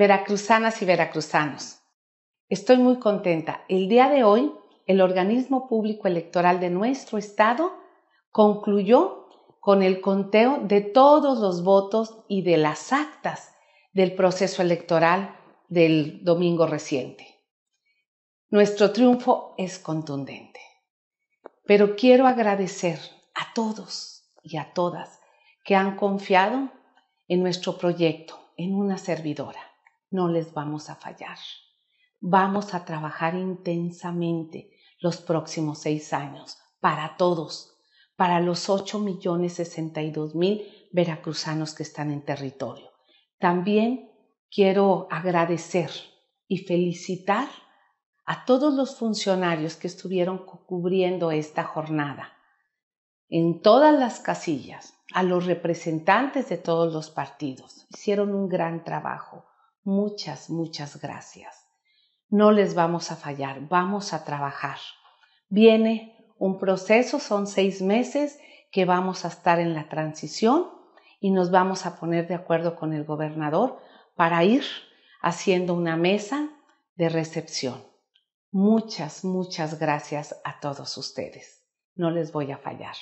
Veracruzanas y veracruzanos, estoy muy contenta. El día de hoy, el organismo público electoral de nuestro estado concluyó con el conteo de todos los votos y de las actas del proceso electoral del domingo reciente. Nuestro triunfo es contundente. Pero quiero agradecer a todos y a todas que han confiado en nuestro proyecto, en una servidora no les vamos a fallar. Vamos a trabajar intensamente los próximos seis años para todos, para los ocho millones dos mil veracruzanos que están en territorio. También quiero agradecer y felicitar a todos los funcionarios que estuvieron cubriendo esta jornada en todas las casillas, a los representantes de todos los partidos. Hicieron un gran trabajo muchas, muchas gracias. No les vamos a fallar, vamos a trabajar. Viene un proceso, son seis meses que vamos a estar en la transición y nos vamos a poner de acuerdo con el gobernador para ir haciendo una mesa de recepción. Muchas, muchas gracias a todos ustedes. No les voy a fallar.